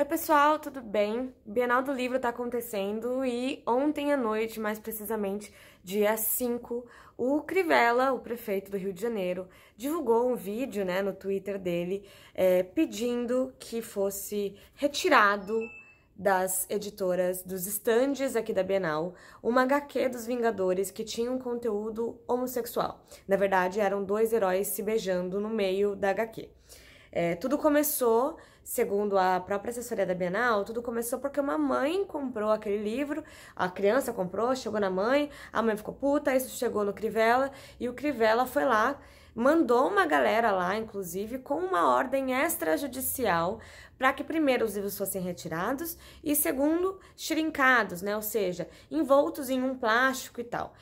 Oi pessoal, tudo bem? Bienal do Livro está acontecendo e ontem à noite, mais precisamente dia 5, o Crivella, o prefeito do Rio de Janeiro, divulgou um vídeo né, no Twitter dele é, pedindo que fosse retirado das editoras, dos estandes aqui da Bienal, uma HQ dos Vingadores que tinha um conteúdo homossexual. Na verdade, eram dois heróis se beijando no meio da HQ. É, tudo começou, segundo a própria assessoria da Bienal, tudo começou porque uma mãe comprou aquele livro, a criança comprou, chegou na mãe, a mãe ficou puta, isso chegou no Crivella e o Crivella foi lá, mandou uma galera lá, inclusive, com uma ordem extrajudicial para que primeiro os livros fossem retirados e segundo, trincados, né? Ou seja, envoltos em um plástico e tal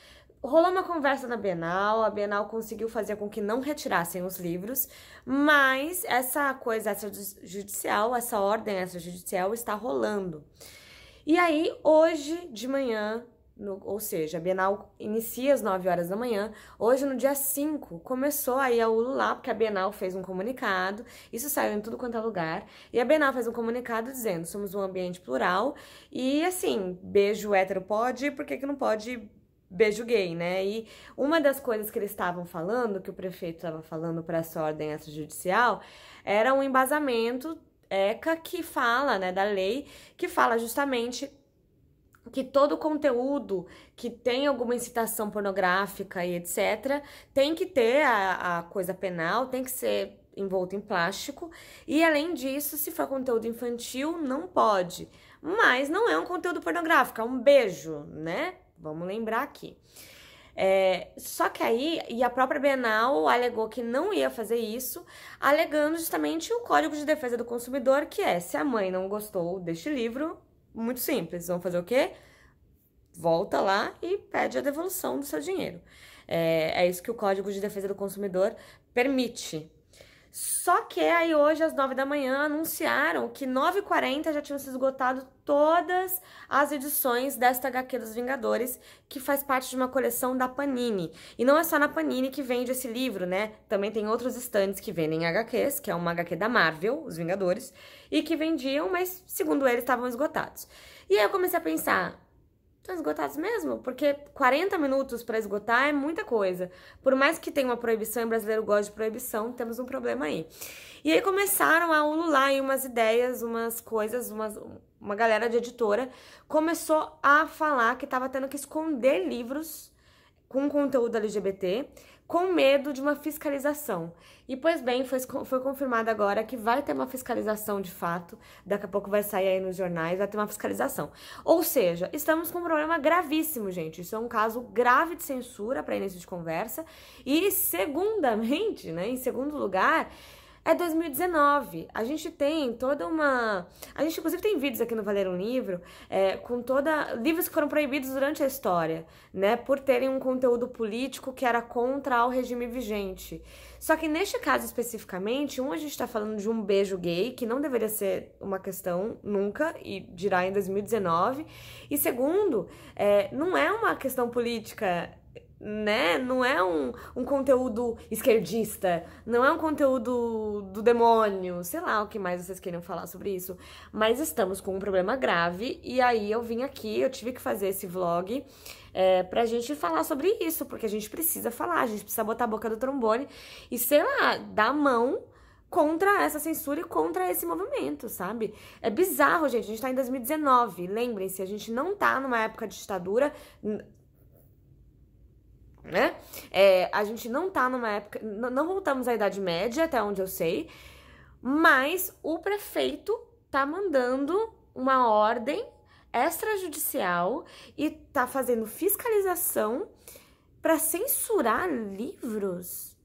rolou uma conversa na Bienal, a Bienal conseguiu fazer com que não retirassem os livros, mas essa coisa extrajudicial, essa ordem extrajudicial está rolando. E aí, hoje de manhã, no, ou seja, a Bienal inicia às 9 horas da manhã. Hoje, no dia 5, começou aí a Ulu lá, porque a Bienal fez um comunicado. Isso saiu em tudo quanto é lugar. E a Bienal fez um comunicado dizendo: somos um ambiente plural. E assim, beijo hétero pode, por que, que não pode beijo gay, né? E uma das coisas que eles estavam falando, que o prefeito estava falando para essa ordem extrajudicial, era um embasamento ECA que fala, né, da lei, que fala justamente que todo conteúdo que tem alguma incitação pornográfica e etc., tem que ter a, a coisa penal, tem que ser envolto em plástico. E além disso, se for conteúdo infantil, não pode. Mas não é um conteúdo pornográfico, é um beijo, né? Vamos lembrar aqui. É, só que aí, e a própria Bienal alegou que não ia fazer isso, alegando justamente o Código de Defesa do Consumidor, que é, se a mãe não gostou deste livro, muito simples, vão fazer o quê? Volta lá e pede a devolução do seu dinheiro. É, é isso que o Código de Defesa do Consumidor permite, só que aí hoje, às 9 da manhã, anunciaram que 9h40 já tinham se esgotado todas as edições desta HQ dos Vingadores, que faz parte de uma coleção da Panini. E não é só na Panini que vende esse livro, né? Também tem outros estandes que vendem HQs, que é uma HQ da Marvel, os Vingadores, e que vendiam, mas segundo eles estavam esgotados. E aí eu comecei a pensar, estão esgotados mesmo, porque 40 minutos para esgotar é muita coisa. Por mais que tenha uma proibição e brasileiro gosta de proibição, temos um problema aí. E aí começaram a ulular aí umas ideias, umas coisas, umas, uma galera de editora começou a falar que estava tendo que esconder livros com conteúdo LGBT com medo de uma fiscalização. E, pois bem, foi, foi confirmado agora que vai ter uma fiscalização de fato, daqui a pouco vai sair aí nos jornais, vai ter uma fiscalização. Ou seja, estamos com um problema gravíssimo, gente. Isso é um caso grave de censura para início de conversa. E, segundamente, né, em segundo lugar, é 2019. A gente tem toda uma. A gente, inclusive, tem vídeos aqui no Valer um Livro é, com toda. livros que foram proibidos durante a história, né? Por terem um conteúdo político que era contra o regime vigente. Só que neste caso especificamente, um, a gente tá falando de um beijo gay, que não deveria ser uma questão nunca, e dirá em 2019. E segundo, é, não é uma questão política né? Não é um, um conteúdo esquerdista, não é um conteúdo do demônio, sei lá o que mais vocês queiram falar sobre isso. Mas estamos com um problema grave e aí eu vim aqui, eu tive que fazer esse vlog é, pra gente falar sobre isso, porque a gente precisa falar, a gente precisa botar a boca do trombone e, sei lá, dar mão contra essa censura e contra esse movimento, sabe? É bizarro, gente. A gente tá em 2019. Lembrem-se, a gente não tá numa época de ditadura né? É, a gente não tá numa época. Não voltamos à Idade Média, até onde eu sei, mas o prefeito tá mandando uma ordem extrajudicial e tá fazendo fiscalização para censurar livros.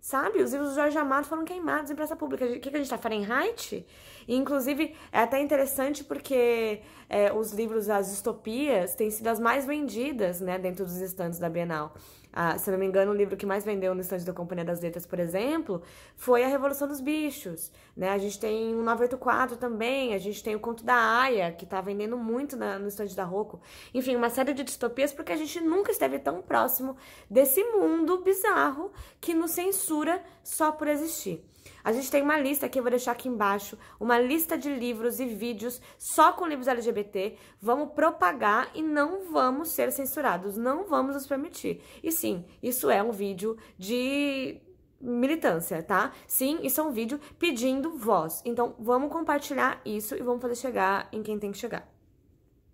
Sabe? Os livros do Jorge Amado foram queimados em praça pública. O que, que a gente tá? Fahrenheit? E, inclusive, é até interessante porque é, os livros, as distopias, têm sido as mais vendidas, né? Dentro dos estantes da Bienal. Ah, se não me engano, o livro que mais vendeu no estande da Companhia das Letras, por exemplo, foi A Revolução dos Bichos. Né? A gente tem o 984 também, a gente tem o Conto da Aya, que está vendendo muito na, no estande da Roku. Enfim, uma série de distopias, porque a gente nunca esteve tão próximo desse mundo bizarro que nos censura só por existir. A gente tem uma lista que eu vou deixar aqui embaixo, uma lista de livros e vídeos só com livros LGBT. Vamos propagar e não vamos ser censurados, não vamos nos permitir. E sim, isso é um vídeo de militância, tá? Sim, isso é um vídeo pedindo voz. Então, vamos compartilhar isso e vamos fazer chegar em quem tem que chegar.